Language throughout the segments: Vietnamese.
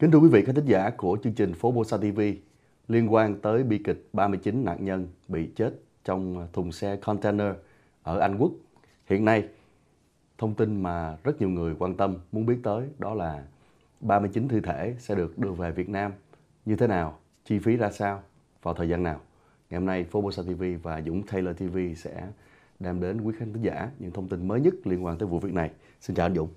Kính thưa quý vị khán thính giả của chương trình Phố Bosa TV liên quan tới bi kịch 39 nạn nhân bị chết trong thùng xe container ở Anh Quốc. Hiện nay, thông tin mà rất nhiều người quan tâm muốn biết tới đó là 39 thi thể sẽ được đưa về Việt Nam như thế nào, chi phí ra sao, vào thời gian nào. Ngày hôm nay, Phố Bosa TV và Dũng Taylor TV sẽ đem đến quý khán thính giả những thông tin mới nhất liên quan tới vụ việc này. Xin chào anh Dũng.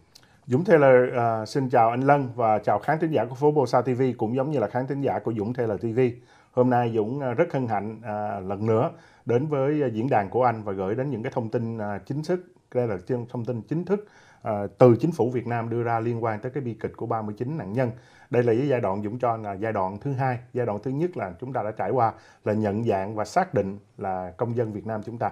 Dũng Taylor uh, xin chào anh Lân và chào khán thính giả của Phố Bô Sa TV cũng giống như là khán thính giả của Dũng Taylor TV. Hôm nay Dũng à, rất hân hạnh uh, lần nữa đến với diễn đàn của anh và gửi đến những cái thông tin uh, chính thức, đây là thông tin chính thức uh, từ chính phủ Việt Nam đưa ra liên quan tới cái bi kịch của 39 nạn nhân. Đây là cái giai đoạn Dũng cho là giai đoạn thứ hai. Giai đoạn thứ nhất là chúng ta đã trải qua là nhận dạng và xác định là công dân Việt Nam chúng ta.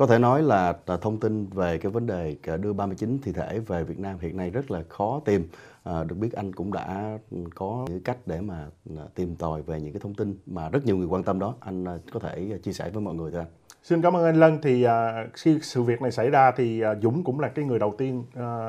Có thể nói là à, thông tin về cái vấn đề à, đưa 39 thi thể về Việt Nam hiện nay rất là khó tìm. À, được biết anh cũng đã ừ, có những cách để mà à, tìm tòi về những cái thông tin mà rất nhiều người quan tâm đó. Anh có thể chia sẻ với mọi người thôi Xin cảm ơn anh Lân. Thì khi sự việc này xảy ra thì Dũng cũng là cái người đầu tiên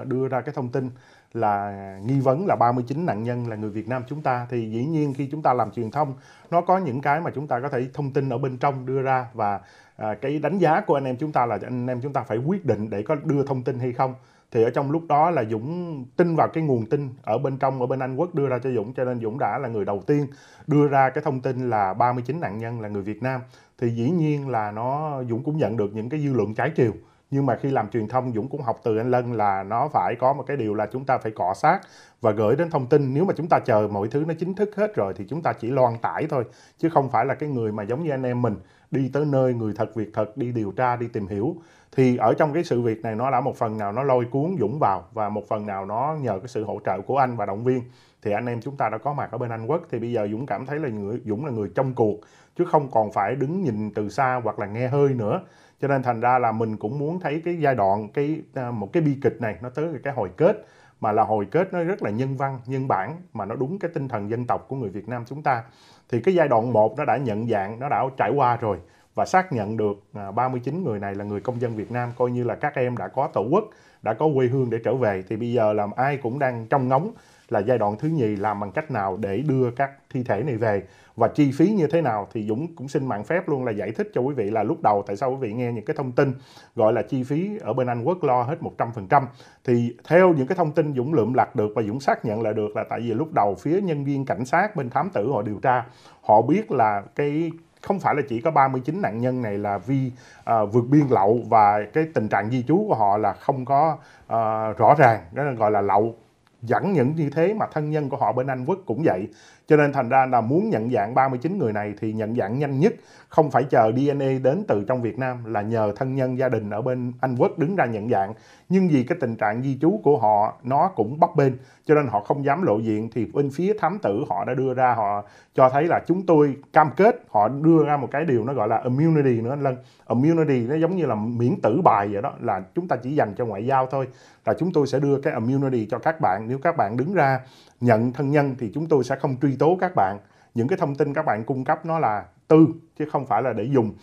đưa ra cái thông tin là nghi vấn là 39 nạn nhân là người Việt Nam chúng ta thì dĩ nhiên khi chúng ta làm truyền thông nó có những cái mà chúng ta có thể thông tin ở bên trong đưa ra và à, cái đánh giá của anh em chúng ta là anh em chúng ta phải quyết định để có đưa thông tin hay không thì ở trong lúc đó là Dũng tin vào cái nguồn tin ở bên trong ở bên Anh Quốc đưa ra cho Dũng cho nên Dũng đã là người đầu tiên đưa ra cái thông tin là 39 nạn nhân là người Việt Nam thì dĩ nhiên là nó Dũng cũng nhận được những cái dư luận trái chiều nhưng mà khi làm truyền thông Dũng cũng học từ anh Lân là nó phải có một cái điều là chúng ta phải cọ sát và gửi đến thông tin nếu mà chúng ta chờ mọi thứ nó chính thức hết rồi thì chúng ta chỉ loan tải thôi chứ không phải là cái người mà giống như anh em mình đi tới nơi người thật việc thật đi điều tra đi tìm hiểu thì ở trong cái sự việc này nó đã một phần nào nó lôi cuốn Dũng vào và một phần nào nó nhờ cái sự hỗ trợ của anh và động viên thì anh em chúng ta đã có mặt ở bên Anh Quốc thì bây giờ Dũng cảm thấy là người, Dũng là người trong cuộc chứ không còn phải đứng nhìn từ xa hoặc là nghe hơi nữa cho nên thành ra là mình cũng muốn thấy cái giai đoạn cái à, một cái bi kịch này nó tới cái hồi kết mà là hồi kết nó rất là nhân văn nhân bản mà nó đúng cái tinh thần dân tộc của người Việt Nam chúng ta thì cái giai đoạn 1 nó đã nhận dạng nó đã trải qua rồi và xác nhận được 39 à, người này là người công dân Việt Nam coi như là các em đã có tổ quốc đã có quê hương để trở về thì bây giờ làm ai cũng đang trong ngóng là giai đoạn thứ nhì làm bằng cách nào để đưa các thi thể này về và chi phí như thế nào thì Dũng cũng xin mạng phép luôn là giải thích cho quý vị là lúc đầu tại sao quý vị nghe những cái thông tin gọi là chi phí ở bên Anh Quốc lo hết 100% thì theo những cái thông tin Dũng lượm lặt được và Dũng xác nhận là được là tại vì lúc đầu phía nhân viên cảnh sát bên thám tử họ điều tra họ biết là cái không phải là chỉ có 39 nạn nhân này là vi à, vượt biên lậu và cái tình trạng di trú của họ là không có à, rõ ràng, đó là gọi là lậu dẫn những như thế mà thân nhân của họ bên Anh Quốc cũng vậy. Cho nên thành ra là muốn nhận dạng 39 người này thì nhận dạng nhanh nhất không phải chờ DNA đến từ trong Việt Nam là nhờ thân nhân gia đình ở bên Anh Quốc đứng ra nhận dạng. Nhưng vì cái tình trạng di trú của họ nó cũng bấp bênh cho nên họ không dám lộ diện thì bên phía thám tử họ đã đưa ra họ cho thấy là chúng tôi cam kết họ đưa ra một cái điều nó gọi là immunity nữa anh Lân. Immunity nó giống như là miễn tử bài vậy đó là chúng ta chỉ dành cho ngoại giao thôi là chúng tôi sẽ đưa cái immunity cho các bạn nếu các bạn đứng ra nhận thân nhân thì chúng tôi sẽ không truy tố các bạn những cái thông tin các bạn cung cấp nó là tư chứ không phải là để dùng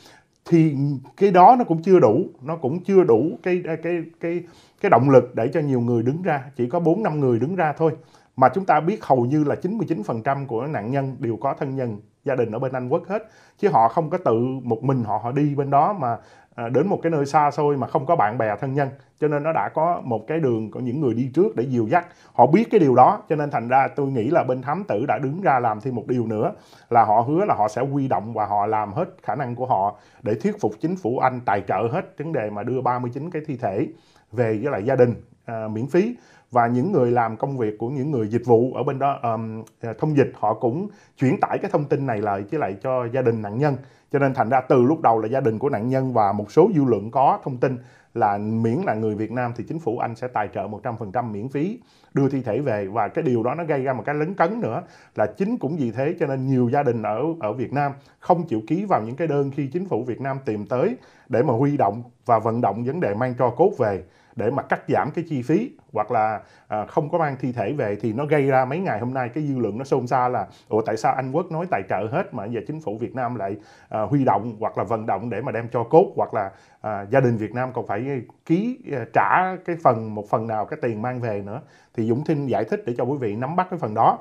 thì cái đó nó cũng chưa đủ nó cũng chưa đủ cái cái cái cái động lực để cho nhiều người đứng ra chỉ có bốn năm người đứng ra thôi mà chúng ta biết hầu như là 99% của nạn nhân đều có thân nhân gia đình ở bên Anh Quốc hết chứ họ không có tự một mình họ họ đi bên đó mà à, đến một cái nơi xa xôi mà không có bạn bè thân nhân cho nên nó đã có một cái đường của những người đi trước để dìu dắt họ biết cái điều đó cho nên thành ra tôi nghĩ là bên thám tử đã đứng ra làm thêm một điều nữa là họ hứa là họ sẽ huy động và họ làm hết khả năng của họ để thuyết phục chính phủ Anh tài trợ hết vấn đề mà đưa 39 cái thi thể về với lại gia đình à, miễn phí và những người làm công việc của những người dịch vụ ở bên đó um, thông dịch họ cũng chuyển tải cái thông tin này lại chứ lại cho gia đình nạn nhân cho nên thành ra từ lúc đầu là gia đình của nạn nhân và một số dư luận có thông tin là miễn là người Việt Nam thì chính phủ Anh sẽ tài trợ 100% miễn phí đưa thi thể về và cái điều đó nó gây ra một cái lấn cấn nữa là chính cũng vì thế cho nên nhiều gia đình ở ở Việt Nam không chịu ký vào những cái đơn khi chính phủ Việt Nam tìm tới để mà huy động và vận động vấn đề mang cho cốt về để mà cắt giảm cái chi phí hoặc là à, không có mang thi thể về thì nó gây ra mấy ngày hôm nay cái dư luận nó xôn xao là ủa tại sao Anh Quốc nói tài trợ hết mà giờ chính phủ Việt Nam lại à, huy động hoặc là vận động để mà đem cho cốt hoặc là à, gia đình Việt Nam còn phải ký à, trả cái phần một phần nào cái tiền mang về nữa thì Dũng Thinh giải thích để cho quý vị nắm bắt cái phần đó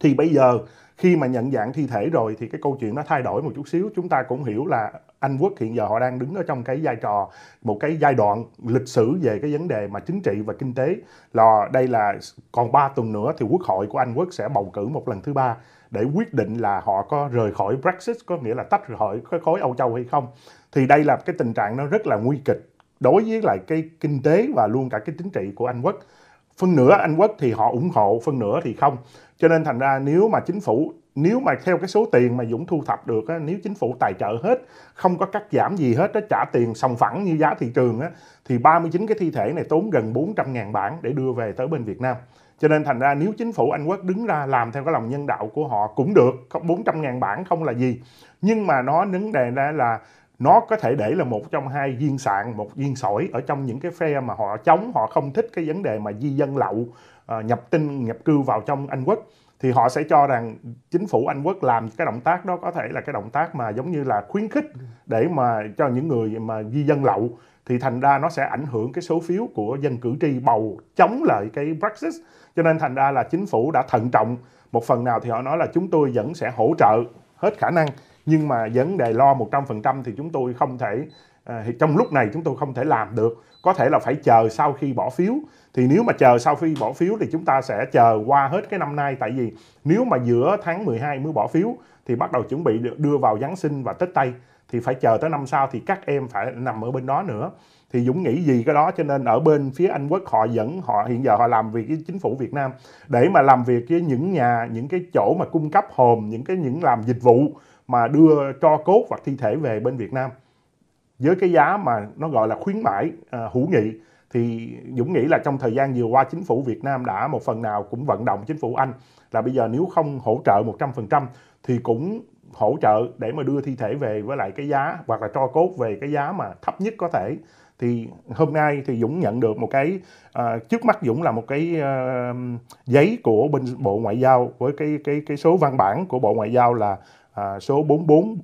thì bây giờ khi mà nhận dạng thi thể rồi thì cái câu chuyện nó thay đổi một chút xíu chúng ta cũng hiểu là Anh Quốc hiện giờ họ đang đứng ở trong cái vai trò một cái giai đoạn lịch sử về cái vấn đề mà chính trị và kinh tế là đây là còn 3 tuần nữa thì quốc hội của Anh Quốc sẽ bầu cử một lần thứ ba để quyết định là họ có rời khỏi Brexit có nghĩa là tách rời khỏi khối Âu Châu hay không thì đây là cái tình trạng nó rất là nguy kịch đối với lại cái kinh tế và luôn cả cái chính trị của Anh Quốc phân nửa Anh Quốc thì họ ủng hộ phân nửa thì không cho nên thành ra nếu mà chính phủ nếu mà theo cái số tiền mà Dũng thu thập được nếu chính phủ tài trợ hết không có cắt giảm gì hết trả tiền sòng phẳng như giá thị trường thì 39 cái thi thể này tốn gần 400 ngàn bản để đưa về tới bên Việt Nam cho nên thành ra nếu chính phủ Anh Quốc đứng ra làm theo cái lòng nhân đạo của họ cũng được 400 ngàn bản không là gì nhưng mà nó vấn đề ra là nó có thể để là một trong hai viên sạn một viên sỏi ở trong những cái phe mà họ chống họ không thích cái vấn đề mà di dân lậu à, nhập tinh nhập cư vào trong Anh quốc thì họ sẽ cho rằng chính phủ Anh quốc làm cái động tác đó có thể là cái động tác mà giống như là khuyến khích để mà cho những người mà di dân lậu thì thành ra nó sẽ ảnh hưởng cái số phiếu của dân cử tri bầu chống lại cái Brexit cho nên thành ra là chính phủ đã thận trọng một phần nào thì họ nói là chúng tôi vẫn sẽ hỗ trợ hết khả năng nhưng mà vấn đề lo 100% thì chúng tôi không thể à, thì trong lúc này chúng tôi không thể làm được có thể là phải chờ sau khi bỏ phiếu thì nếu mà chờ sau khi bỏ phiếu thì chúng ta sẽ chờ qua hết cái năm nay tại vì nếu mà giữa tháng 12 mới bỏ phiếu thì bắt đầu chuẩn bị đưa vào Giáng sinh và Tết Tây thì phải chờ tới năm sau thì các em phải nằm ở bên đó nữa thì Dũng nghĩ gì cái đó cho nên ở bên phía Anh Quốc họ vẫn họ hiện giờ họ làm việc với chính phủ Việt Nam để mà làm việc với những nhà những cái chỗ mà cung cấp hồn những cái những làm dịch vụ mà đưa cho cốt và thi thể về bên Việt Nam với cái giá mà nó gọi là khuyến mãi à, hữu nghị thì Dũng nghĩ là trong thời gian vừa qua chính phủ Việt Nam đã một phần nào cũng vận động chính phủ Anh là bây giờ nếu không hỗ trợ 100% thì cũng hỗ trợ để mà đưa thi thể về với lại cái giá hoặc là cho cốt về cái giá mà thấp nhất có thể thì hôm nay thì Dũng nhận được một cái uh, trước mắt Dũng là một cái uh, giấy của bên Bộ Ngoại giao với cái cái cái số văn bản của Bộ Ngoại giao là à, số 44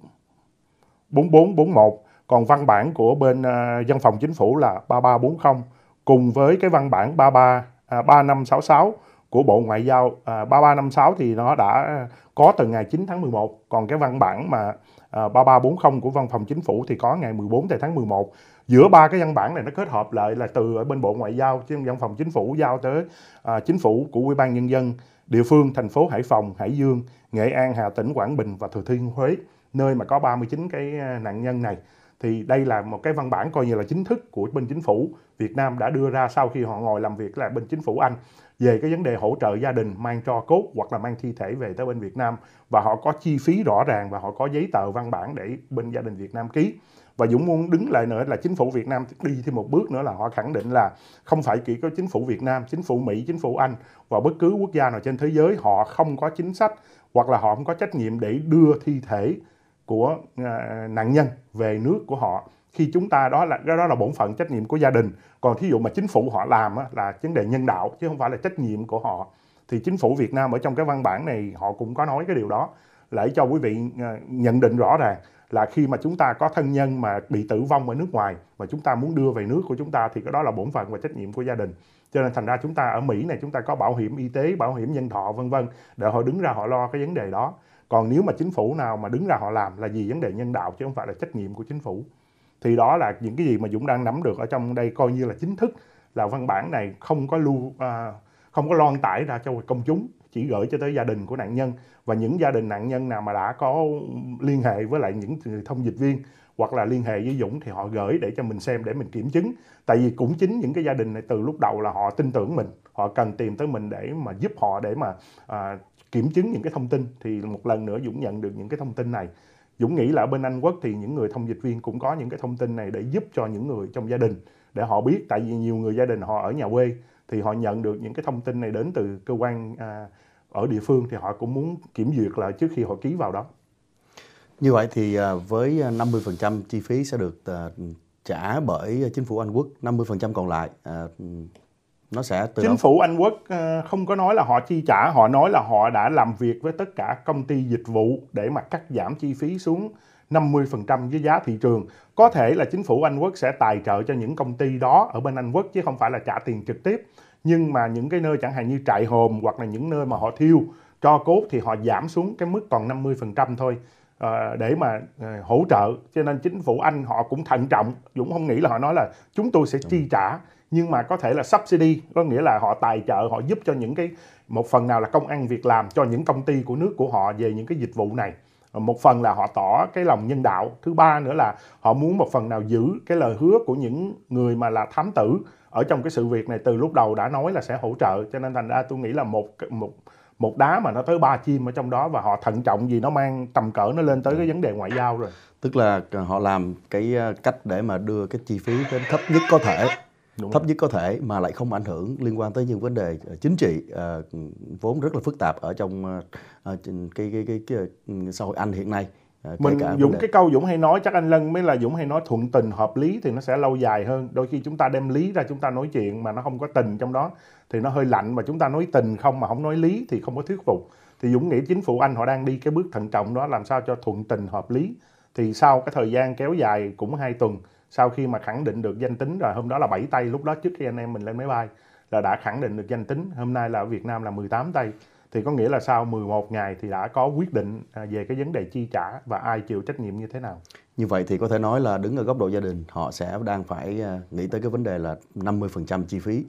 4441 còn văn bản của bên à, văn phòng chính phủ là 3340 cùng với cái văn bản 33 à, 3566 của Bộ Ngoại giao à, 3356 thì nó đã có từ ngày 9 tháng 11 còn cái văn bản mà à, 3340 của văn phòng chính phủ thì có ngày 14 tháng 11 giữa ba cái văn bản này nó kết hợp lại là từ ở bên Bộ Ngoại giao trên văn phòng chính phủ giao tới à, chính phủ của Ủy ban nhân dân Địa phương thành phố Hải Phòng, Hải Dương, Nghệ An, Hà Tĩnh, Quảng Bình và Thừa Thiên Huế nơi mà có 39 cái à, nạn nhân này thì đây là một cái văn bản coi như là chính thức của bên chính phủ Việt Nam đã đưa ra sau khi họ ngồi làm việc là bên chính phủ Anh về cái vấn đề hỗ trợ gia đình mang cho cốt hoặc là mang thi thể về tới bên Việt Nam và họ có chi phí rõ ràng và họ có giấy tờ văn bản để bên gia đình Việt Nam ký và Dũng muốn đứng lại nữa là chính phủ Việt Nam đi thêm một bước nữa là họ khẳng định là không phải chỉ có chính phủ Việt Nam, chính phủ Mỹ, chính phủ Anh và bất cứ quốc gia nào trên thế giới họ không có chính sách hoặc là họ không có trách nhiệm để đưa thi thể của à, nạn nhân về nước của họ khi chúng ta đó là đó là bổn phận trách nhiệm của gia đình còn thí dụ mà chính phủ họ làm là vấn đề nhân đạo chứ không phải là trách nhiệm của họ thì chính phủ Việt Nam ở trong cái văn bản này họ cũng có nói cái điều đó để cho quý vị à, nhận định rõ ràng là khi mà chúng ta có thân nhân mà bị tử vong ở nước ngoài mà chúng ta muốn đưa về nước của chúng ta thì cái đó là bổn phận và trách nhiệm của gia đình cho nên thành ra chúng ta ở Mỹ này chúng ta có bảo hiểm y tế bảo hiểm nhân thọ vân vân để họ đứng ra họ lo cái vấn đề đó còn nếu mà chính phủ nào mà đứng ra họ làm là gì vấn đề nhân đạo chứ không phải là trách nhiệm của chính phủ thì đó là những cái gì mà Dũng đang nắm được ở trong đây coi như là chính thức là văn bản này không có lưu à, không có loan tải ra cho công chúng chỉ gửi cho tới gia đình của nạn nhân và những gia đình nạn nhân nào mà đã có liên hệ với lại những thông dịch viên hoặc là liên hệ với Dũng thì họ gửi để cho mình xem để mình kiểm chứng tại vì cũng chính những cái gia đình này từ lúc đầu là họ tin tưởng mình họ cần tìm tới mình để mà giúp họ để mà à, kiểm chứng những cái thông tin thì một lần nữa Dũng nhận được những cái thông tin này Dũng nghĩ là ở bên Anh Quốc thì những người thông dịch viên cũng có những cái thông tin này để giúp cho những người trong gia đình để họ biết tại vì nhiều người gia đình họ ở nhà quê thì họ nhận được những cái thông tin này đến từ cơ quan à, ở địa phương thì họ cũng muốn kiểm duyệt lại trước khi họ ký vào đó. Như vậy thì à, với 50% chi phí sẽ được à, trả bởi chính phủ Anh Quốc, 50% còn lại à, nó sẽ từ Chính đâu? phủ Anh Quốc à, không có nói là họ chi trả, họ nói là họ đã làm việc với tất cả công ty dịch vụ để mà cắt giảm chi phí xuống 50% với giá thị trường. Có thể là chính phủ Anh Quốc sẽ tài trợ cho những công ty đó ở bên Anh Quốc chứ không phải là trả tiền trực tiếp. Nhưng mà những cái nơi chẳng hạn như trại hồn hoặc là những nơi mà họ thiêu cho cốt thì họ giảm xuống cái mức còn 50% thôi ờ, để mà ờ, hỗ trợ cho nên chính phủ Anh họ cũng thận trọng Dũng không nghĩ là họ nói là chúng tôi sẽ chi trả nhưng mà có thể là subsidy có nghĩa là họ tài trợ họ giúp cho những cái một phần nào là công ăn việc làm cho những công ty của nước của họ về những cái dịch vụ này một phần là họ tỏ cái lòng nhân đạo thứ ba nữa là họ muốn một phần nào giữ cái lời hứa của những người mà là thám tử ở trong cái sự việc này từ lúc đầu đã nói là sẽ hỗ trợ cho nên thành ra tôi nghĩ là một một một đá mà nó tới ba chim ở trong đó và họ thận trọng vì nó mang tầm cỡ nó lên tới cái vấn đề ngoại giao rồi tức là họ làm cái ờ, cách để mà đưa cái chi phí đến thấp nhất có thể Đúng thấp nhất có thể mà lại không ảnh hưởng liên quan tới những vấn đề chính trị vốn rất là phức tạp ở trong cái, cái, cái, cái, cái xã hội Anh hiện nay. mình Dũng cái câu Dũng hay nói chắc anh Lân mới là Dũng hay nói thuận tình hợp lý thì nó sẽ lâu dài hơn. Đôi khi chúng ta đem lý ra chúng ta nói chuyện mà nó không có tình trong đó thì nó hơi lạnh mà chúng ta nói tình không mà không nói lý thì không có thuyết phục. Thì Dũng nghĩ chính phủ Anh họ đang đi cái bước thận trọng đó làm sao cho thuận tình hợp lý thì sau cái thời gian kéo dài cũng hai tuần sau khi mà khẳng định được danh tính rồi hôm đó là 7 tay lúc đó trước khi anh em mình lên máy bay là đã khẳng định được danh tính hôm nay là Việt Nam là 18 tay thì có nghĩa là sau 11 ngày thì đã có quyết định à, về cái vấn đề chi trả và ai chịu trách nhiệm như thế nào như vậy thì có thể nói là đứng ở góc độ gia đình họ sẽ đang phải à, nghĩ tới cái vấn đề là 50% chi phí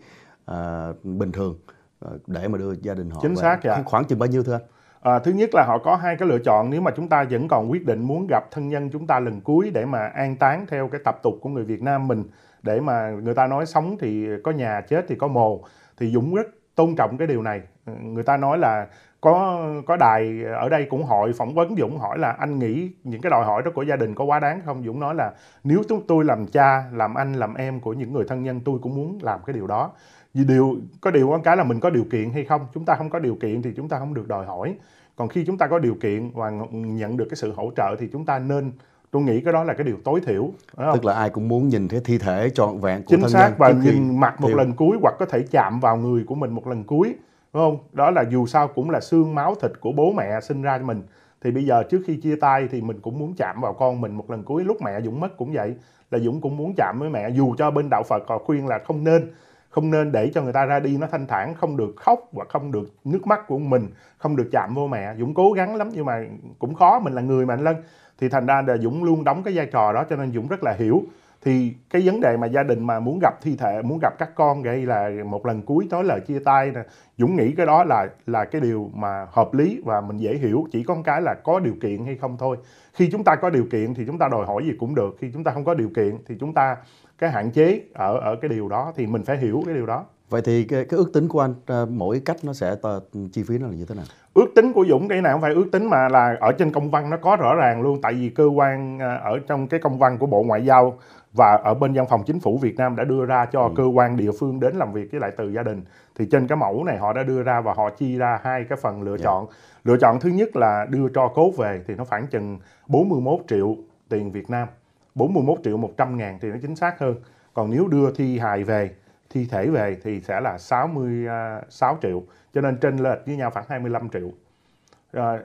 à, bình thường à, để mà đưa gia đình họ chính xác dạ. khoảng chừng bao nhiêu thưa anh À, thứ nhất là họ có hai cái lựa chọn nếu mà chúng ta vẫn còn quyết định muốn gặp thân nhân chúng ta lần cuối để mà an táng theo cái tập tục của người Việt Nam mình để mà người ta nói sống thì có nhà chết thì có mồ thì Dũng rất tôn trọng cái điều này ừ, người ta nói là có có đài ở đây cũng hội phỏng vấn Dũng hỏi là anh nghĩ những cái đòi hỏi đó của gia đình có quá đáng không Dũng nói là nếu chúng tôi làm cha làm anh làm em của những người thân nhân tôi cũng muốn làm cái điều đó vì điều có điều có cái là mình có điều kiện hay không chúng ta không có điều kiện thì chúng ta không được đòi hỏi còn khi chúng ta có điều kiện và nhận được cái sự hỗ trợ thì chúng ta nên tôi nghĩ cái đó là cái điều tối thiểu tức là ai cũng muốn nhìn thấy thi thể trọn vẹn của chính thân xác nhân, và nhìn mặt một lần cuối hoặc có thể chạm vào người của mình một lần cuối đúng không đó là dù sao cũng là xương máu thịt của bố mẹ sinh ra cho mình thì bây giờ trước khi chia tay thì mình cũng muốn chạm vào con mình một lần cuối lúc mẹ dũng mất cũng vậy là dũng cũng muốn chạm với mẹ dù cho bên đạo phật họ khuyên là không nên không nên để cho người ta ra đi nó thanh thản không được khóc và không được nước mắt của mình không được chạm vô mẹ dũng cố gắng lắm nhưng mà cũng khó mình là người mà anh lân thì thành ra là dũng luôn đóng cái vai trò đó cho nên dũng rất là hiểu thì cái vấn đề mà gia đình mà muốn gặp thi thể muốn gặp các con gây là một lần cuối nói lời chia tay nè dũng nghĩ cái đó là là cái điều mà hợp lý và mình dễ hiểu chỉ có cái là có điều kiện hay không thôi khi chúng ta có điều kiện thì chúng ta đòi hỏi gì cũng được khi chúng ta không có điều kiện thì chúng ta cái hạn chế ở ở cái điều đó thì mình phải hiểu cái điều đó vậy thì cái, cái ước tính của anh ờ, mỗi cách nó sẽ tờ, chi phí nó là như thế nào ước tính của dũng cái nào không phải ước tính mà là ở trên công văn nó có rõ ràng luôn tại vì cơ quan ờ, ở trong cái công văn của bộ ngoại giao và ở bên văn phòng chính phủ việt nam đã đưa ra cho ừ. cơ quan địa phương đến làm việc với lại từ gia đình thì trên cái mẫu này họ đã đưa ra và họ chi ra hai cái phần lựa yeah. Dạ. chọn lựa chọn thứ nhất là đưa cho cốt về thì nó khoảng chừng 41 triệu tiền việt nam 41 triệu 100 ngàn thì nó chính xác hơn còn nếu đưa thi hài về thi thể về thì sẽ là 66 à, triệu cho nên trên lệch với nhau khoảng 25 triệu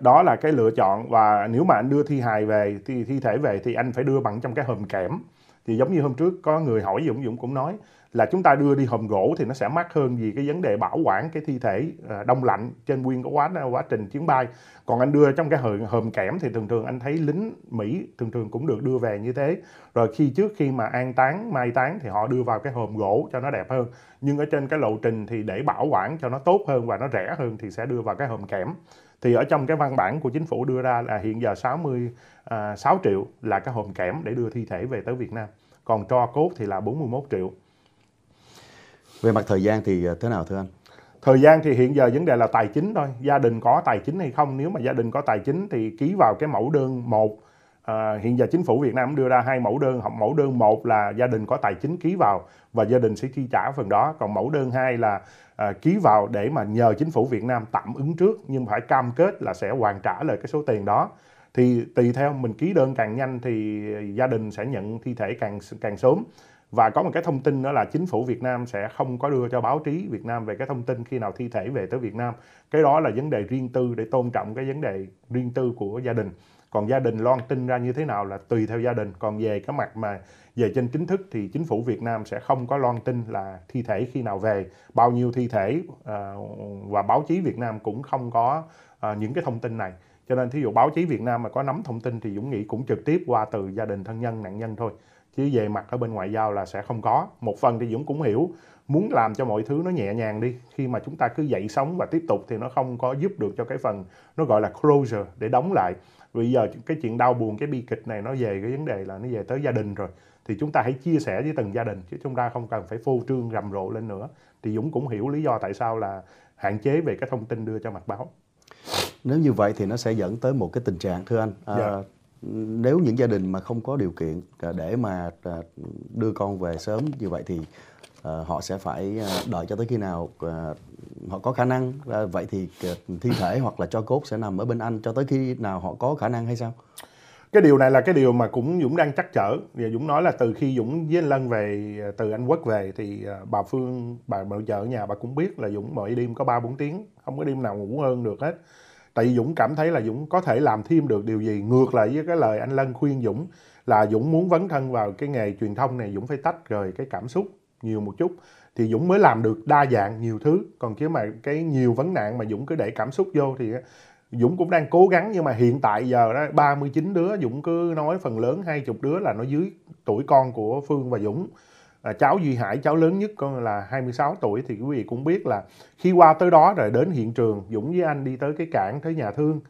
đó là cái lựa chọn và nếu mà anh đưa thi hài về thì thi thể về thì anh phải đưa bằng trong cái hầm kẽm thì giống như hôm trước có người hỏi Dũng Dũng cũng nói là chúng ta đưa đi hòm gỗ thì nó sẽ mắc hơn vì cái vấn đề bảo quản cái thi thể à, đông lạnh trên nguyên cái quá quá trình chuyến bay còn anh đưa trong cái hòm, kẽm thì thường thường anh thấy lính mỹ thường thường cũng được đưa về như thế rồi khi trước khi mà an táng mai táng thì họ đưa vào cái hòm gỗ cho nó đẹp hơn nhưng ở trên cái lộ trình thì để bảo quản cho nó tốt hơn và nó rẻ hơn thì sẽ đưa vào cái hòm kẽm thì ở trong cái văn bản của chính phủ đưa ra là hiện giờ 66 à, triệu là cái hòm kẽm để đưa thi thể về tới Việt Nam còn tro cốt thì là 41 triệu về mặt thời gian thì ờ, thế nào thưa anh? Thời gian thì hiện giờ vấn đề là tài chính thôi. Gia đình có tài chính hay không? Nếu mà gia đình có tài chính thì ký vào cái mẫu đơn một À, hiện giờ chính phủ Việt Nam đưa ra hai mẫu đơn học mẫu đơn một là gia đình có tài chính ký vào và gia đình sẽ chi trả phần đó còn mẫu đơn hai là à, ký vào để mà nhờ chính phủ Việt Nam tạm ứng trước nhưng phải cam kết là sẽ hoàn trả lại cái số tiền đó thì tùy theo mình ký đơn càng nhanh thì gia đình sẽ nhận thi thể càng càng sớm và có một cái thông tin đó là chính phủ Việt Nam sẽ không có đưa cho báo chí Việt Nam về cái thông tin khi nào thi thể về tới Việt Nam cái đó là vấn đề riêng tư để tôn trọng cái vấn đề riêng tư của gia đình còn gia đình loan tin ra như thế nào là tùy theo gia đình còn về cái mặt mà về trên chính thức thì chính phủ Việt Nam sẽ không có loan tin là thi thể khi nào về bao nhiêu thi thể ờ, và báo chí Việt Nam cũng không có ờ, những cái thông tin này cho nên thí dụ báo chí Việt Nam mà có nắm thông tin thì Dũng nghĩ cũng trực tiếp qua từ gia đình thân nhân nạn nhân thôi chứ về mặt ở bên ngoại giao là sẽ không có một phần thì dũng cũng hiểu muốn làm cho mọi thứ nó nhẹ nhàng đi khi mà chúng ta cứ dậy sống và tiếp tục thì nó không có giúp được cho cái phần nó gọi là closure để đóng lại bây giờ cái chuyện đau buồn cái bi kịch này nó về cái vấn đề là nó về tới gia đình rồi thì chúng ta hãy chia sẻ với từng gia đình chứ chúng ta không cần phải phô trương rầm rộ lên nữa thì dũng cũng hiểu lý do tại sao là hạn chế về cái thông tin đưa cho mặt báo nếu như vậy thì nó sẽ dẫn tới một cái tình trạng thưa anh yeah. À, dạ nếu những gia đình mà không có điều kiện à, để mà à, đưa con về sớm như vậy thì à, họ sẽ phải đợi cho tới khi nào họ có khả năng vậy thì thi thể hoặc là cho cốt sẽ nằm ở bên anh cho tới khi nào họ có khả năng hay sao cái điều này là cái điều mà cũng Dũng đang chắc chở và Dũng nói là từ khi Dũng với anh Lân về từ Anh Quốc về thì bà Phương bà nội trợ ở nhà bà cũng biết là Dũng mỗi đêm có ba bốn tiếng không có đêm nào ngủ hơn được hết tại vì Dũng cảm thấy là Dũng có thể làm thêm được điều gì ngược lại với cái lời anh Lân khuyên Dũng là Dũng muốn vấn thân vào cái nghề truyền thông này Dũng phải tách rời cái cảm xúc nhiều một chút thì Dũng mới làm được đa dạng nhiều thứ còn chứ mà cái nhiều vấn nạn mà Dũng cứ để cảm xúc vô thì Dũng cũng đang cố gắng nhưng mà hiện tại giờ đó 39 đứa Dũng cứ nói phần lớn hai chục đứa là nó dưới tuổi con của Phương và Dũng à, cháu Duy Hải cháu lớn nhất con là 26 tuổi thì quý vị cũng biết là khi qua tới đó rồi đến hiện trường Dũng với anh đi tới cái cảng tới nhà thương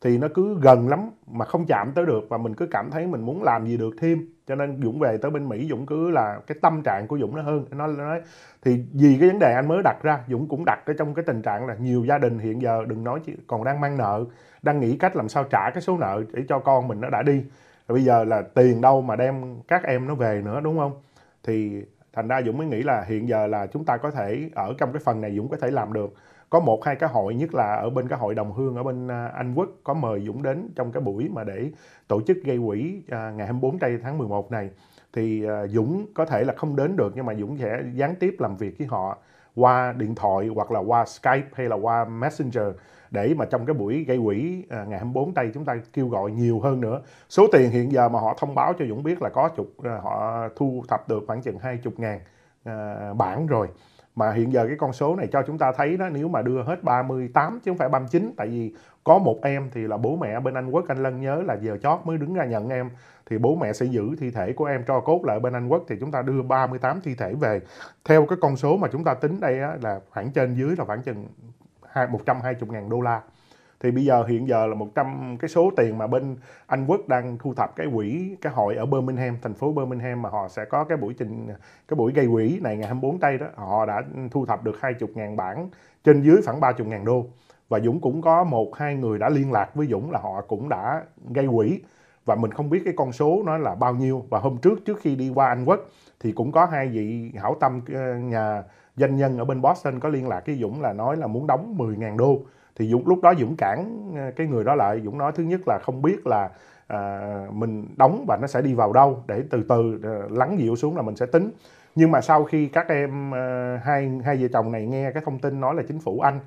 thì nó cứ gần lắm mà không chạm tới được và mình cứ cảm thấy mình muốn làm gì được thêm cho nên Dũng về tới bên Mỹ Dũng cứ là cái tâm trạng của Dũng nó hơn nó nói thì vì cái vấn đề anh mới đặt ra Dũng cũng đặt cái trong cái tình trạng là nhiều gia đình hiện giờ đừng nói chỉ còn đang mang nợ đang nghĩ cách làm sao trả cái số nợ để cho con mình nó đã đi bây giờ là tiền đâu mà đem các em nó về nữa đúng không thì thành ra dũng mới nghĩ là hiện giờ là chúng ta có thể ở trong cái phần này dũng có thể làm được có một hai cái hội nhất là ở bên cái hội đồng hương ở bên à, Anh Quốc có mời Dũng đến trong cái buổi mà để tổ chức gây quỹ à, ngày 24 tây tháng 11 này thì à, Dũng có thể là không đến được nhưng mà Dũng sẽ gián tiếp làm việc với họ qua điện thoại hoặc là qua Skype hay là qua Messenger để mà trong cái buổi gây quỹ à, ngày 24 tây chúng ta kêu gọi nhiều hơn nữa số tiền hiện giờ mà họ thông báo cho Dũng biết là có chục à, họ thu thập được khoảng chừng 20 ngàn à, bản rồi mà hiện giờ cái con số này cho chúng ta thấy đó nếu mà đưa hết 38 chứ không phải 39 tại vì có một em thì là bố mẹ bên Anh Quốc anh Lân nhớ là giờ chót mới đứng ra nhận em thì bố mẹ sẽ giữ thi thể của em cho cốt lại bên Anh Quốc thì chúng ta đưa 38 thi thể về theo cái con số mà chúng ta tính đây á, là khoảng trên dưới là khoảng chừng 120 ngàn đô la thì bây giờ hiện giờ là 100 cái số tiền mà bên Anh Quốc đang thu thập cái quỹ cái hội ở Birmingham thành phố Birmingham mà họ sẽ có cái buổi trình cái buổi gây quỹ này ngày 24 tây đó họ đã thu thập được 20.000 bản trên dưới khoảng 30.000 đô và Dũng cũng có một hai người đã liên lạc với Dũng là họ cũng đã gây quỹ và mình không biết cái con số nó là bao nhiêu và hôm trước trước khi đi qua Anh Quốc thì cũng có hai vị hảo tâm ờ, nhà doanh nhân ở bên Boston có liên lạc với Dũng là nói là muốn đóng 10.000 đô thì Dũng lúc đó Dũng cản ờ, cái người đó lại Dũng nói thứ nhất là không biết là à, mình đóng và nó sẽ đi vào đâu để từ từ ờ, lắng dịu xuống là mình sẽ tính nhưng mà sau khi các em à, hai hai vợ chồng này nghe cái thông tin nói là chính phủ Anh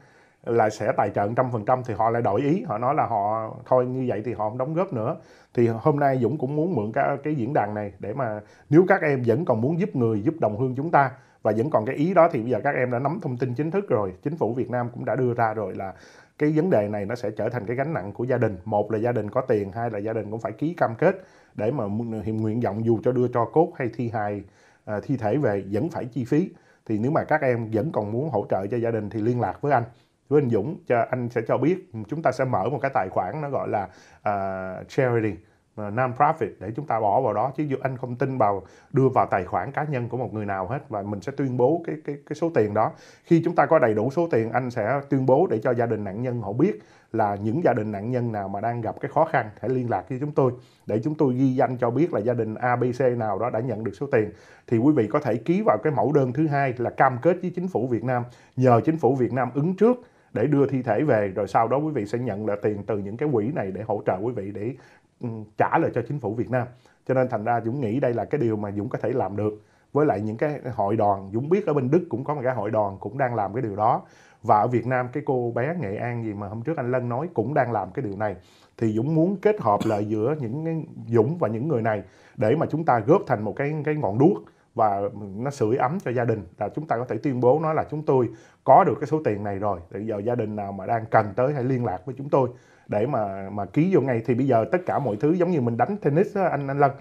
là sẽ tài trợ trăm phần trăm thì họ lại đổi ý họ nói là họ thôi như vậy thì họ không đóng góp nữa thì hôm nay Dũng cũng muốn mượn cái, cái diễn đàn này để mà nếu các em vẫn còn muốn giúp người giúp đồng hương chúng ta và vẫn còn cái ý đó thì bây giờ các em đã nắm thông tin chính thức rồi chính phủ Việt Nam cũng đã đưa ra rồi là cái vấn đề này nó sẽ trở thành cái gánh nặng của gia đình một là gia đình có tiền hai là gia đình cũng phải ký cam kết để mà nguyện vọng dù cho đưa cho cốt hay thi hài à, thi thể về vẫn phải chi phí thì nếu mà các em vẫn còn muốn hỗ trợ cho gia đình thì liên lạc với anh với anh Dũng cho anh sẽ cho biết chúng ta sẽ mở một cái tài khoản nó gọi là uh, à, charity non-profit để chúng ta bỏ vào đó chứ dù anh không tin vào đưa vào tài khoản cá nhân của một người nào hết và mình sẽ tuyên bố cái cái cái số tiền đó khi chúng ta có đầy đủ số tiền anh sẽ tuyên bố để cho gia đình nạn nhân họ biết là những gia đình nạn nhân nào mà đang gặp cái khó khăn hãy liên lạc với chúng tôi để chúng tôi ghi danh cho biết là gia đình ABC nào đó đã nhận được số tiền thì quý vị có thể ký vào cái mẫu đơn thứ hai là cam kết với chính phủ Việt Nam nhờ chính phủ Việt Nam ứng trước để đưa thi thể về rồi sau đó quý vị sẽ nhận là tiền từ những cái quỹ này để hỗ trợ quý vị để Ừ, trả lời cho chính phủ Việt Nam cho nên thành ra Dũng nghĩ đây là cái điều mà Dũng có thể làm được với lại những cái hội đoàn Dũng biết ở bên Đức cũng có một cái hội đoàn cũng đang làm cái điều đó và ở Việt Nam cái cô bé Nghệ An gì mà hôm trước anh Lân nói cũng đang làm cái điều này thì Dũng muốn kết hợp lại giữa những Dũng và những người này để mà chúng ta góp thành một cái cái ngọn đuốc và nó sưởi ấm cho gia đình là chúng ta có thể tuyên bố nói là chúng tôi có được cái số tiền này rồi bây giờ gia đình nào mà đang cần tới hãy liên lạc với chúng tôi để mà mà ký vô ngay thì bây giờ tất cả mọi thứ giống như mình đánh tennis đó, anh anh Lân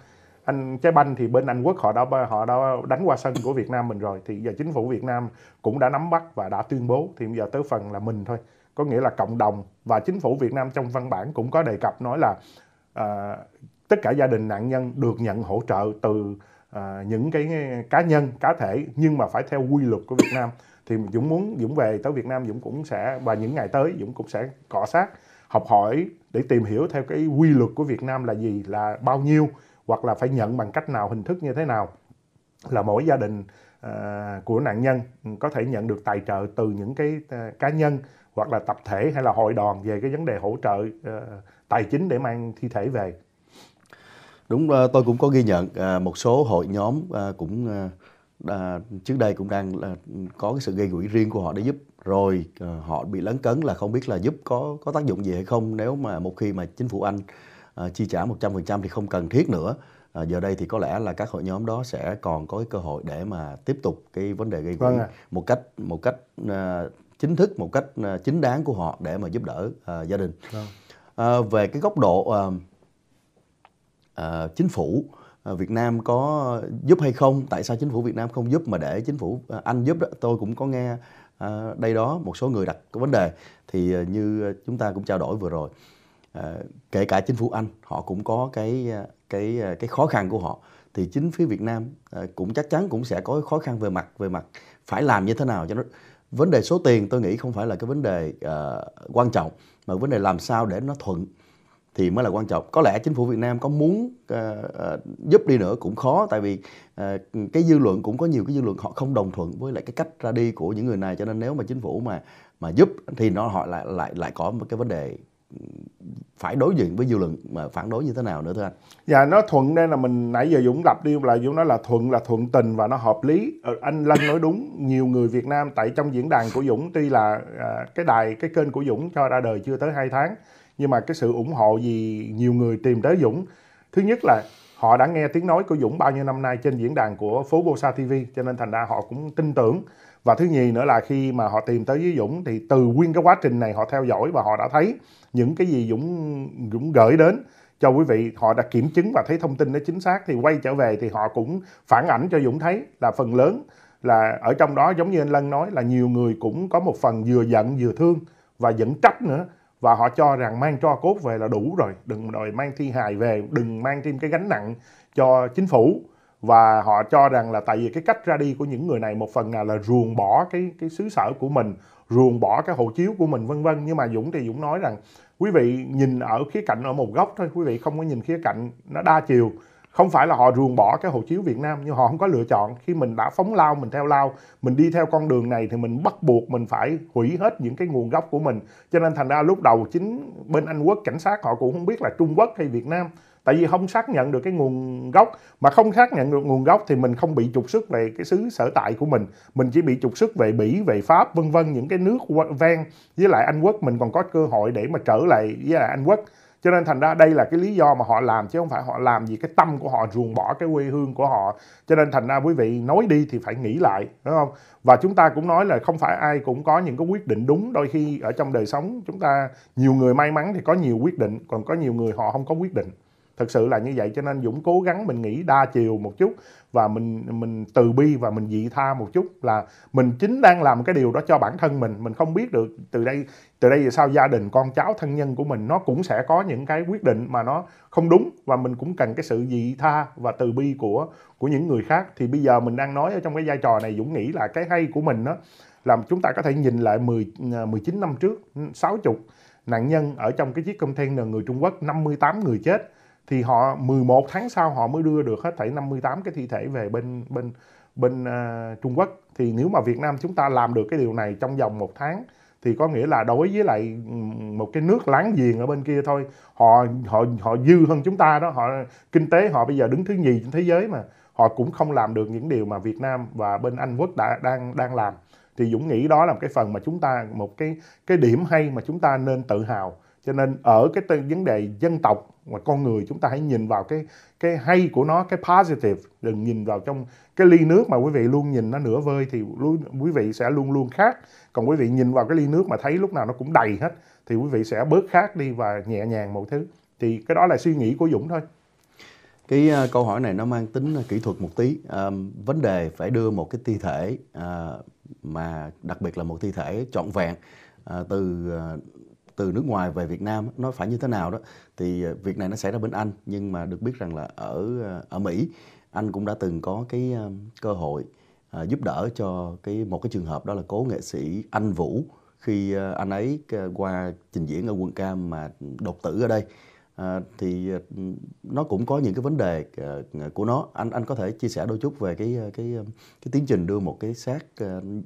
anh trái banh thì bên Anh Quốc họ đã họ đã đánh qua sân của Việt Nam mình rồi thì giờ chính phủ Việt Nam cũng đã nắm bắt và đã tuyên bố thì bây giờ tới phần là mình thôi có nghĩa là cộng đồng và chính phủ Việt Nam trong văn bản cũng có đề cập nói là à, tất cả gia đình nạn nhân được nhận hỗ trợ từ à, những cái cá nhân cá thể nhưng mà phải theo quy luật của Việt Nam thì Dũng muốn Dũng về tới Việt Nam Dũng cũng sẽ và những ngày tới Dũng cũng sẽ cọ sát học hỏi để tìm hiểu theo cái quy luật của Việt Nam là gì là bao nhiêu hoặc là phải nhận bằng cách nào hình thức như thế nào là mỗi gia đình à, của nạn nhân có thể nhận được tài trợ từ những cái à, cá nhân hoặc là tập thể hay là hội đoàn về cái vấn đề hỗ trợ à, tài chính để mang thi thể về đúng à, tôi cũng có ghi nhận à, một số hội nhóm à, cũng trước đây cũng đang có cái sự gây quỹ riêng của họ để giúp rồi ờ, họ bị lấn cấn là không biết là giúp có có tác dụng gì hay không nếu mà một khi mà chính phủ Anh uh, chi trả 100% thì không cần thiết nữa. À, giờ đây thì có lẽ là các hội nhóm đó sẽ còn có cái cơ hội để mà tiếp tục cái vấn đề gây quỹ à. Vâng một cách một cách uh, chính thức một cách uh, chính đáng của họ để mà giúp đỡ uh, gia đình vâng. uh, về cái góc độ uh, uh, chính phủ Việt Nam có giúp hay không tại sao chính phủ Việt Nam không giúp mà để chính phủ Anh giúp đó tôi cũng có nghe À, đây đó một số người đặt có vấn đề thì à, như chúng ta cũng trao đổi vừa rồi à, kể cả chính phủ Anh họ cũng có cái cái cái khó khăn của họ thì chính phía Việt Nam cũng chắc chắn cũng sẽ có khó khăn về mặt về mặt phải làm như thế nào cho nó vấn đề số tiền tôi nghĩ không phải là cái vấn đề uh, quan trọng mà vấn đề làm sao để nó thuận thì mới là quan trọng có lẽ chính phủ việt nam có muốn uh, uh, giúp đi nữa cũng khó tại vì uh, cái dư luận cũng có nhiều cái dư luận họ không đồng thuận với lại cái cách ra đi của những người này cho nên nếu mà chính phủ mà mà giúp thì nó họ lại lại lại có một cái vấn đề phải đối diện với dư luận mà phản đối như thế nào nữa thưa anh dạ nó thuận đây là mình nãy giờ dũng lập đi là dũng nói là thuận là thuận tình và nó hợp lý anh lân nói đúng nhiều người việt nam tại trong diễn đàn của dũng tuy là cái đài cái kênh của dũng cho ra đời chưa tới hai tháng nhưng mà cái sự ủng hộ gì nhiều người tìm tới Dũng thứ nhất là họ đã nghe tiếng nói của Dũng bao nhiêu năm nay trên diễn đàn của phố Bosa TV cho nên thành ra họ cũng tin tưởng và thứ nhì nữa là khi mà họ tìm tới với Dũng thì từ nguyên cái quá trình này họ theo dõi và họ đã thấy những cái gì Dũng Dũng gửi đến cho quý vị họ đã kiểm chứng và thấy thông tin nó chính xác thì quay trở về thì họ cũng phản ảnh cho Dũng thấy là phần lớn là ở trong đó giống như anh Lân nói là nhiều người cũng có một phần vừa giận vừa thương và vẫn trách nữa và họ cho rằng mang cho cốt về là đủ rồi đừng đòi mang thi hài về đừng mang thêm cái gánh nặng cho chính phủ và họ cho rằng là tại vì cái cách ra đi của những người này một phần nào là ruồng bỏ cái cái xứ sở của mình ruồng bỏ cái hộ chiếu của mình vân vân nhưng mà Dũng thì Dũng nói rằng quý vị nhìn ở khía cạnh ở một góc thôi quý vị không có nhìn khía cạnh nó đa chiều không phải là họ ruồng bỏ cái hộ chiếu Việt Nam nhưng họ không có lựa chọn khi mình đã phóng lao mình theo lao mình đi theo con đường này thì mình bắt buộc mình phải hủy hết những cái nguồn gốc của mình cho nên thành ra lúc đầu chính bên Anh Quốc cảnh sát họ cũng không biết là Trung Quốc hay Việt Nam tại vì không xác nhận được cái nguồn gốc mà không xác nhận được nguồn gốc thì mình không bị trục xuất về cái xứ sở tại của mình mình chỉ bị trục xuất về bỉ về pháp vân vân những cái nước ven với lại anh quốc mình còn có cơ hội để mà trở lại với lại anh quốc cho nên thành ra đây là cái lý do mà họ làm chứ không phải họ làm vì cái tâm của họ ruồng bỏ cái quê hương của họ cho nên thành ra quý vị nói đi thì phải nghĩ lại đúng không và chúng ta cũng nói là không phải ai cũng có những cái quyết định đúng đôi khi ở trong đời sống chúng ta nhiều người may mắn thì có nhiều quyết định còn có nhiều người họ không có quyết định thật sự là như vậy cho nên dũng cố gắng mình nghĩ đa chiều một chút và mình mình từ bi và mình dị tha một chút là mình chính đang làm cái điều đó cho bản thân mình mình không biết được từ đây từ đây về sau gia đình con cháu thân nhân của mình nó cũng sẽ có những cái quyết định mà nó không đúng và mình cũng cần cái sự dị tha và từ bi của của những người khác thì bây giờ mình đang nói ở trong cái vai trò này dũng nghĩ là cái hay của mình đó là chúng ta có thể nhìn lại 10 19 à, năm trước 60 nạn nhân ở trong cái chiếc container người Trung Quốc 58 người chết thì họ 11 tháng sau họ mới đưa được hết thảy 58 cái thi thể về bên bên bên uh, Trung Quốc thì nếu mà Việt Nam chúng ta làm được cái điều này trong vòng một tháng thì có nghĩa là đối với lại một cái nước láng giềng ở bên kia thôi họ họ họ dư hơn chúng ta đó họ kinh tế họ bây giờ đứng thứ nhì trên thế giới mà họ cũng không làm được những điều mà Việt Nam và bên Anh Quốc đã đang đang làm thì Dũng nghĩ đó là một cái phần mà chúng ta một cái cái điểm hay mà chúng ta nên tự hào cho nên ở cái tên, vấn đề dân tộc và con người chúng ta hãy nhìn vào cái cái hay của nó cái positive đừng nhìn vào trong cái ly nước mà quý vị luôn nhìn nó nửa vơi thì luôn, quý vị sẽ luôn luôn khác còn quý vị nhìn vào cái ly nước mà thấy lúc nào nó cũng đầy hết thì quý vị sẽ bớt khác đi và nhẹ nhàng một thứ thì cái đó là suy nghĩ của dũng thôi cái uh, câu hỏi này nó mang tính ờ, kỹ thuật một tí uh, vấn đề phải đưa một cái thi thể uh, mà đặc biệt là một thi thể trọn vẹn à, từ từ nước ngoài về Việt Nam nó phải như thế nào đó thì ờ, việc này nó xảy ra bên Anh nhưng mà được biết rằng là ở ờ, ở Mỹ anh cũng đã từng có cái ờ, cơ hội giúp đỡ cho cái một cái trường hợp đó là cố nghệ sĩ Anh Vũ khi anh ấy qua trình diễn ở quận Cam mà đột tử ở đây thì nó cũng có những cái vấn đề của nó anh anh có thể chia sẻ đôi chút về cái cái cái tiến trình đưa một cái xác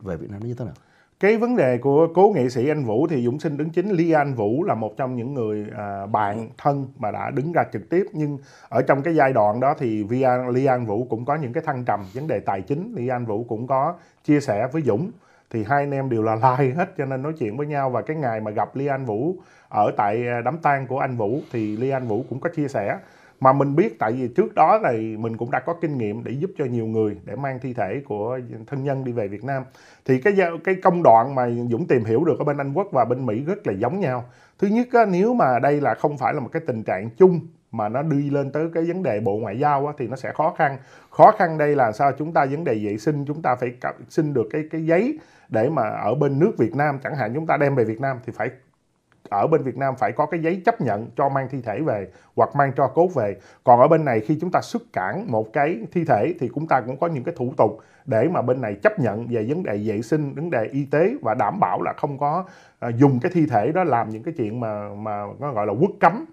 về Việt Nam nó như thế nào cái vấn đề của cố nghệ sĩ anh Vũ thì Dũng sinh đứng chính ly Anh Vũ là một trong những người à, bạn thân mà đã đứng ra trực tiếp nhưng ở trong cái giai đoạn đó thì Lý An Vũ cũng có những cái thăng trầm vấn đề tài chính ly anh Vũ cũng có chia sẻ với Dũng thì hai anh em đều là like hết cho nên nói chuyện với nhau và cái ngày mà gặp ly anh Vũ ở tại à, đám tang của anh Vũ thì ly anh Vũ cũng có chia sẻ mà mình biết tại vì trước đó thì mình cũng đã có kinh nghiệm để giúp cho nhiều người để mang thi thể của thân nhân đi về Việt Nam thì cái cái công đoạn mà Dũng tìm hiểu được ở bên Anh Quốc và bên Mỹ rất là giống nhau thứ nhất á, nếu mà đây là không phải là một cái tình trạng chung mà nó đi lên tới cái vấn đề bộ ngoại giao á, thì nó sẽ khó khăn khó khăn đây là sao chúng ta vấn đề vệ sinh chúng ta phải xin được cái cái giấy để mà ở bên nước Việt Nam chẳng hạn chúng ta đem về Việt Nam thì phải ở bên Việt Nam phải có cái giấy chấp nhận cho mang thi thể về hoặc mang cho cốt về. Còn ở bên này khi chúng ta xuất cảng một cái thi thể thì chúng ta cũng có những cái thủ tục để mà bên này chấp nhận về vấn đề vệ sinh, vấn đề y tế và đảm bảo là không có à, dùng cái thi thể đó làm những cái chuyện mà mà nó gọi là quốc cấm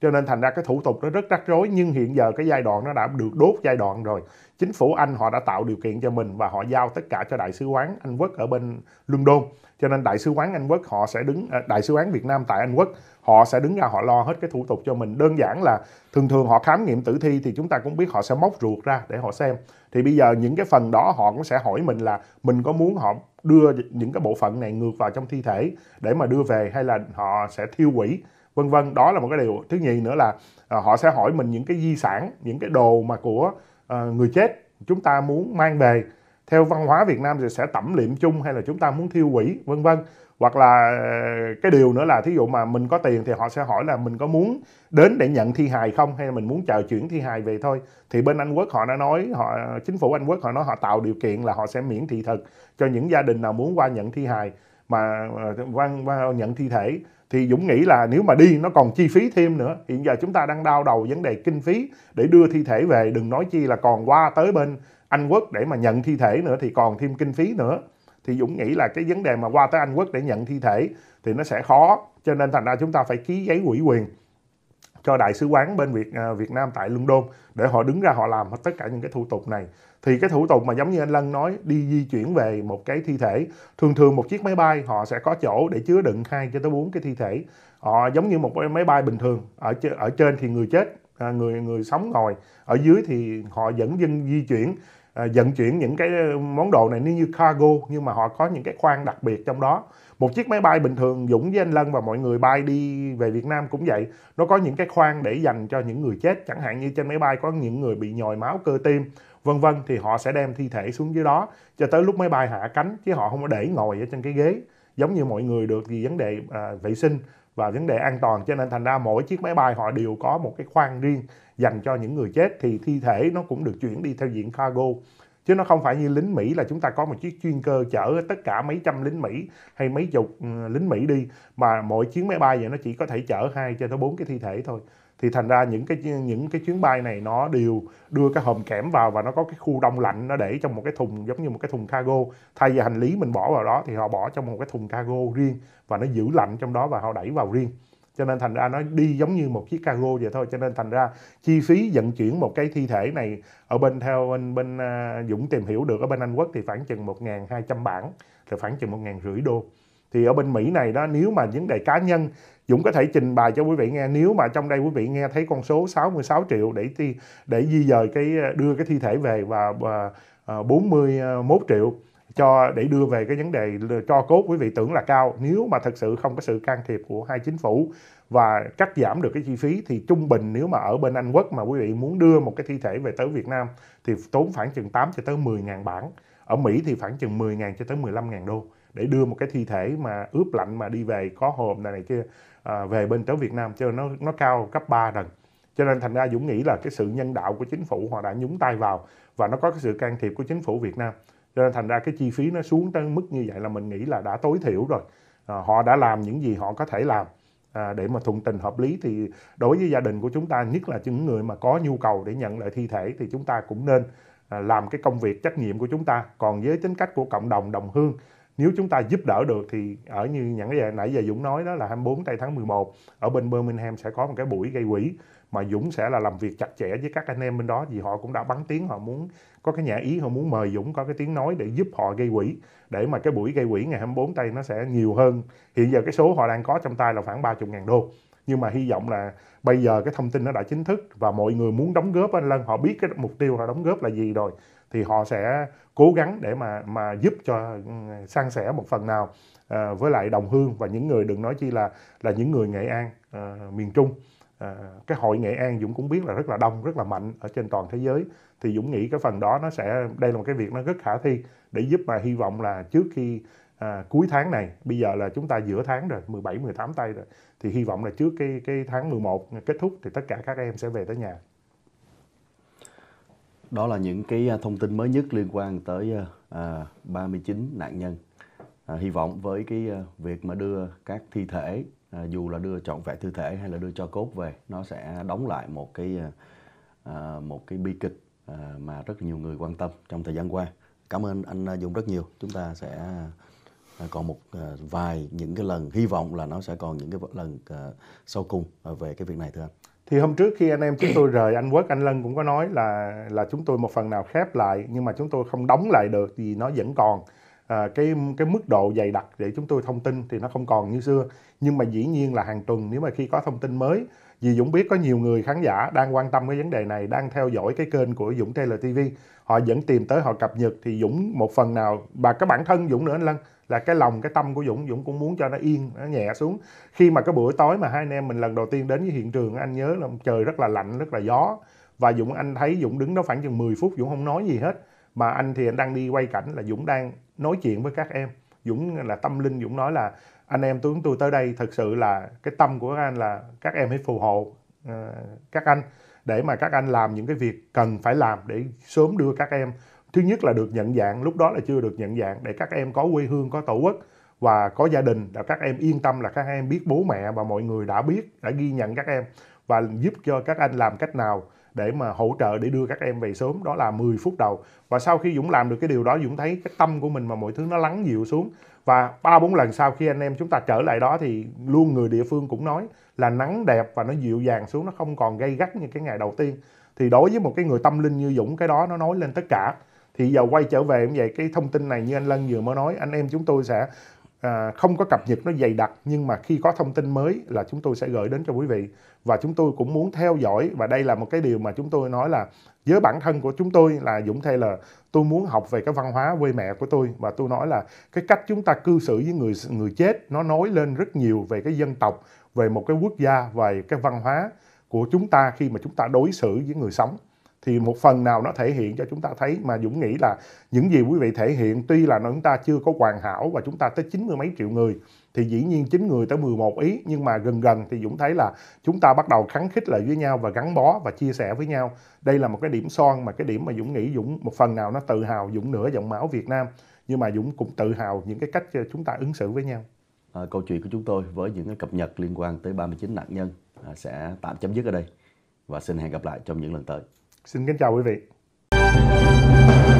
cho nên thành ra cái thủ tục nó rất rắc rối nhưng hiện giờ cái giai đoạn nó đã được đốt giai đoạn rồi chính phủ anh họ đã tạo điều kiện cho mình và họ giao tất cả cho đại sứ quán anh quốc ở bên london cho nên đại sứ quán anh quốc họ sẽ đứng à, đại sứ quán việt nam tại anh quốc họ sẽ đứng ra họ lo hết cái thủ tục cho mình đơn giản là thường thường họ khám nghiệm tử thi thì chúng ta cũng biết họ sẽ móc ruột ra để họ xem thì bây giờ những cái phần đó họ cũng sẽ hỏi mình là mình có muốn họ đưa những cái bộ phận này ngược vào trong thi thể để mà đưa về hay là họ sẽ thiêu hủy vân vân đó là một cái điều thứ nhì nữa là à, họ sẽ hỏi mình những cái di sản những cái đồ mà của à, người chết chúng ta muốn mang về theo văn hóa Việt Nam thì sẽ tẩm liệm chung hay là chúng ta muốn thiêu quỷ vân vân hoặc là à, cái điều nữa là thí dụ mà mình có tiền thì họ sẽ hỏi là mình có muốn đến để nhận thi hài không hay là mình muốn chờ chuyển thi hài về thôi thì bên Anh Quốc họ đã nói họ chính phủ Anh Quốc họ nói họ tạo điều kiện là họ sẽ miễn thị thực cho những gia đình nào muốn qua nhận thi hài mà à, qua, qua nhận thi thể thì Dũng nghĩ là nếu mà đi nó còn chi phí thêm nữa hiện giờ chúng ta đang đau đầu vấn đề kinh phí để đưa thi thể về đừng nói chi là còn qua tới bên Anh Quốc để mà nhận thi thể nữa thì còn thêm kinh phí nữa thì Dũng nghĩ là cái vấn đề mà qua tới Anh Quốc để nhận thi thể thì nó sẽ khó cho nên thành ra chúng ta phải ký giấy ủy quyền cho đại sứ quán bên Việt à, Việt Nam tại London để họ đứng ra họ làm hết tất cả những cái thủ tục này thì cái thủ tục mà giống như anh Lân nói đi di chuyển về một cái thi thể thường thường một chiếc máy bay họ sẽ có chỗ để chứa đựng hai cho tới bốn cái thi thể họ giống như một máy bay bình thường ở ở trên thì người chết à, người người sống ngồi ở dưới thì họ dẫn dân di chuyển à, vận chuyển những cái ờ, món đồ này như cargo nhưng mà họ có những cái khoang đặc biệt trong đó một chiếc máy bay bình thường Dũng với anh Lân và mọi người bay đi về Việt Nam cũng vậy nó có những cái khoang để dành cho những người chết chẳng hạn như trên máy bay có những người bị nhồi máu cơ tim vân vân thì họ sẽ đem thi thể xuống dưới đó cho tới lúc máy bay hạ cánh chứ họ không có để ngồi ở trên cái ghế giống như mọi người được vì vấn đề à, vệ sinh và vấn đề an toàn cho nên thành ra mỗi chiếc máy bay họ đều có một cái khoang riêng dành cho những người chết thì thi thể nó cũng được chuyển đi theo diện cargo chứ nó không phải như lính Mỹ là chúng ta có một chiếc chuyên cơ chở tất cả mấy trăm lính Mỹ hay mấy chục ừ, lính Mỹ đi mà mỗi chuyến máy bay vậy nó chỉ có thể chở hai cho tới bốn cái thi thể thôi thì thành ra những cái những cái chuyến bay này nó đều đưa cái hòm kẽm vào và nó có cái khu đông lạnh nó để trong một cái thùng giống như một cái thùng cargo thay vì hành lý mình bỏ vào đó thì họ bỏ trong một cái thùng cargo riêng và nó giữ lạnh trong đó và họ đẩy vào riêng cho nên thành ra nó đi giống như một chiếc cargo vậy thôi cho nên thành ra chi phí vận chuyển một cái thi thể này ở bên theo bên bên uh, Dũng tìm hiểu được ở bên Anh Quốc thì khoảng chừng 1.200 bảng là khoảng chừng 1 rưỡi đô thì ở bên Mỹ này đó nếu mà vấn đề cá nhân Dũng có thể trình bày cho quý vị nghe nếu mà trong đây quý vị nghe thấy con số 66 triệu để thi, để di dời cái à, đưa cái thi thể về và, và 41 à, triệu cho để đưa về cái vấn đề cho cốt quý vị tưởng là cao nếu mà thật sự không có sự can thiệp của hai chính phủ và cắt giảm được cái chi phí thì trung bình nếu mà ở bên Anh Quốc mà quý vị muốn đưa một cái thi thể về tới Việt Nam thì tốn khoảng chừng 8 cho tới 10 ngàn bảng ở Mỹ thì khoảng chừng 10 ngàn cho tới 15 ngàn đô để đưa một cái thi thể mà ướp lạnh mà đi về có hồn này này kia à, về bên tới Việt Nam cho nó nó cao cấp 3 lần cho nên thành ra Dũng nghĩ là cái sự nhân đạo của chính phủ họ đã nhúng tay vào và nó có cái sự can thiệp của chính phủ Việt Nam cho nên thành ra cái chi phí nó xuống tới mức như vậy là mình nghĩ là đã tối thiểu rồi à, họ đã làm những gì họ có thể làm à, để mà thuận tình hợp lý thì đối với gia đình của chúng ta nhất là những người mà có nhu cầu để nhận lại thi thể thì chúng ta cũng nên à, làm cái công việc trách nhiệm của chúng ta còn với tính cách của cộng đồng đồng hương nếu chúng ta giúp đỡ được thì ở như những cái nãy giờ Dũng nói đó là 24 tây tháng 11 ở bên Birmingham sẽ có một cái buổi gây quỹ mà Dũng sẽ là làm việc chặt chẽ với các anh em bên đó vì họ cũng đã bắn tiếng họ muốn có cái nhà ý họ muốn mời Dũng có cái tiếng nói để giúp họ gây quỹ để mà cái buổi gây quỹ ngày 24 tây nó sẽ nhiều hơn hiện giờ cái số họ đang có trong tay là khoảng 30 ngàn đô nhưng mà hy vọng là bây giờ cái thông tin nó đã chính thức và mọi người muốn đóng góp anh Lân họ biết cái mục tiêu họ đóng góp là gì rồi thì họ sẽ cố gắng để mà mà giúp cho ừ, san sẻ một phần nào ờ, với lại đồng hương và những người đừng nói chi là là những người Nghệ An à, miền Trung À, cái hội Nghệ An Dũng cũng biết là rất là đông rất là mạnh ở trên toàn thế giới thì Dũng nghĩ cái phần đó nó sẽ đây là một cái việc nó rất khả thi để giúp mà hy vọng là trước khi à, cuối tháng này bây giờ là chúng ta giữa tháng rồi 17 18 tây rồi thì hy vọng là trước cái cái tháng 11 kết thúc thì tất cả các em sẽ về tới nhà đó là những cái à, thông tin mới nhất liên quan tới à, 39 à, nạn nhân à, hy vọng với cái việc mà đưa các thi thể À, dù là đưa trọn vẹn thi thể hay là đưa cho cốt về nó sẽ đóng lại một cái à, à, một cái bi kịch mà rất nhiều người quan tâm trong thời gian qua cảm ơn anh Dũng rất nhiều chúng ta sẽ còn một vài những cái lần hy vọng là nó sẽ còn những cái lần sau cùng về cái việc này thưa anh thì hôm trước khi anh em chúng tôi rời anh Quốc anh Lân cũng có nói là là chúng tôi một phần nào khép lại nhưng mà chúng tôi không đóng lại được vì nó vẫn còn à, cái cái mức độ dày đặc để chúng tôi thông tin thì nó không còn như xưa nhưng mà dĩ nhiên là hàng tuần nếu mà khi có thông tin mới vì Dũng biết có nhiều người khán giả đang quan tâm cái vấn đề này đang theo dõi cái kênh của Dũng Taylor họ vẫn tìm tới họ cập nhật thì Dũng một phần nào và cái bản thân Dũng nữa anh Lân là cái lòng cái tâm của Dũng Dũng cũng muốn cho nó yên nó nhẹ xuống khi mà cái buổi tối mà hai anh em mình lần đầu tiên đến với hiện trường anh nhớ là trời rất là lạnh rất là gió và Dũng anh thấy Dũng đứng đó khoảng chừng 10 phút Dũng không nói gì hết mà anh thì anh đang đi quay cảnh là Dũng đang nói chuyện với các em Dũng là tâm linh Dũng nói là anh em tướng tôi tới đây thật sự là cái tâm của các anh là các em hãy phù hộ uh, các anh để mà các anh làm những cái việc cần phải làm để sớm đưa các em thứ nhất là được nhận dạng lúc đó là chưa được nhận dạng để các em có quê hương có tổ quốc và có gia đình là các em yên tâm là các em biết bố mẹ và mọi người đã biết đã ghi nhận các em và giúp cho các anh làm cách nào để mà hỗ trợ để đưa các em về sớm đó là 10 phút đầu và sau khi Dũng làm được cái điều đó Dũng thấy cái tâm của mình mà mọi thứ nó lắng dịu xuống và ba bốn lần sau khi anh em chúng ta trở lại đó thì luôn người địa phương cũng nói là nắng đẹp và nó dịu dàng xuống nó không còn gây gắt như cái ngày đầu tiên thì đối với một cái người tâm linh như Dũng cái đó nó nói lên tất cả thì giờ quay trở về cũng vậy cái thông tin này như anh Lân vừa mới nói anh em chúng tôi sẽ à, không có cập nhật nó dày đặc nhưng mà khi có thông tin mới là chúng tôi sẽ gửi đến cho quý vị và chúng tôi cũng muốn theo dõi và đây là một cái điều mà chúng tôi nói là với bản thân của chúng tôi là Dũng thay là tôi muốn học về cái văn hóa quê mẹ của tôi và tôi nói là cái cách chúng ta cư xử với người người chết nó nói lên rất nhiều về cái dân tộc về một cái quốc gia về cái văn hóa của chúng ta khi mà chúng ta đối xử với người sống thì một phần nào nó thể hiện cho chúng ta thấy mà Dũng nghĩ là những gì quý vị thể hiện tuy là chúng ta chưa có hoàn hảo và chúng ta tới chín mươi mấy triệu người thì dĩ nhiên chín người tới 11 ý nhưng mà gần gần thì Dũng thấy là chúng ta bắt đầu kháng khích lại với nhau và gắn bó và chia sẻ với nhau đây là một cái điểm son mà cái điểm mà Dũng nghĩ Dũng một phần nào nó tự hào Dũng nửa dòng máu Việt Nam nhưng mà Dũng cũng tự hào những cái cách ờ, chúng ta ứng xử với nhau à, câu chuyện của chúng tôi với những cái cập nhật liên quan tới 39 nạn nhân à, sẽ tạm chấm dứt ở đây và xin hẹn gặp lại trong những lần tới Xin kính chào quý vị.